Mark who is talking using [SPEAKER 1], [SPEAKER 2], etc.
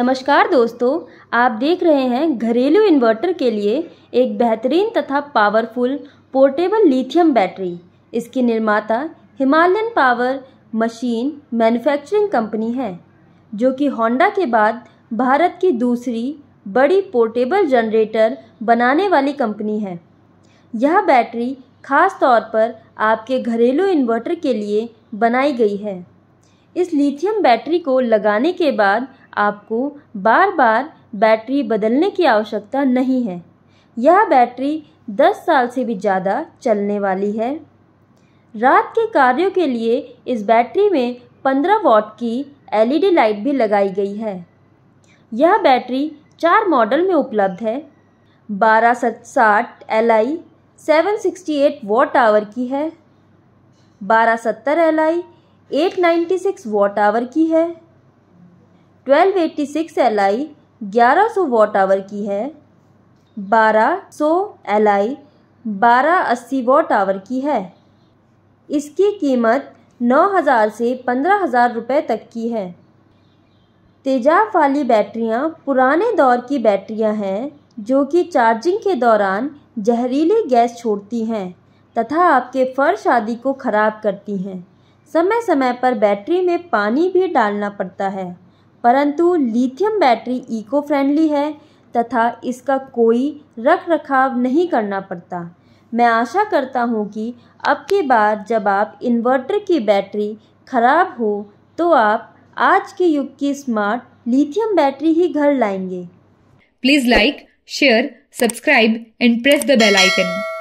[SPEAKER 1] नमस्कार दोस्तों आप देख रहे हैं घरेलू इन्वर्टर के लिए एक बेहतरीन तथा पावरफुल पोर्टेबल लिथियम बैटरी इसकी निर्माता Himalayan Power Machine Manufacturing Company है जो कि होंडा के बाद भारत की दूसरी बड़ी पोर्टेबल जनरेटर बनाने वाली कंपनी है यह बैटरी खास तौर पर आपके घरेलू इन्वर्टर के लिए बनाई गई है इस लिथियम बैटरी को लगाने के बाद आपको बार बार बैटरी बदलने की आवश्यकता नहीं है यह बैटरी 10 साल से भी ज़्यादा चलने वाली है रात के कार्यों के लिए इस बैटरी में 15 वॉट की एलईडी लाइट भी लगाई गई है यह बैटरी चार मॉडल में उपलब्ध है बारह साठ L I seven sixty eight watt hour की है बारह सत्तर L I eight ninety six watt hour की है ट्वेल्व सिक्स एल आई ग्यारह सौ वॉट आवर की है बारह सौ एल आई बारह अस्सी वॉट आवर की है इसकी कीमत नौ हज़ार से पंद्रह हज़ार रुपये तक की है तेजाब वाली बैटरियाँ पुराने दौर की बैटरियाँ हैं जो कि चार्जिंग के दौरान जहरीली गैस छोड़ती हैं तथा आपके फर्श आदि को ख़राब करती हैं समय समय पर बैटरी में पानी भी डालना पड़ता है परंतु लिथियम बैटरी इको फ्रेंडली है तथा इसका कोई रख रखाव नहीं करना पड़ता मैं आशा करता हूँ कि अब की बार जब आप इन्वर्टर की बैटरी ख़राब हो तो आप आज के युग की स्मार्ट लिथियम बैटरी ही घर लाएंगे please like share subscribe and press the bell icon